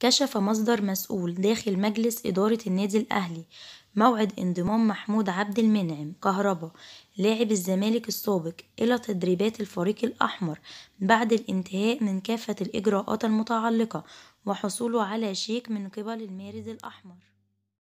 كشف مصدر مسؤول داخل مجلس إدارة النادي الأهلي موعد انضمام محمود عبد المنعم كهربا لاعب الزمالك السابق إلى تدريبات الفريق الأحمر بعد الانتهاء من كافة الإجراءات المتعلقة وحصوله على شيك من قبل المارد الأحمر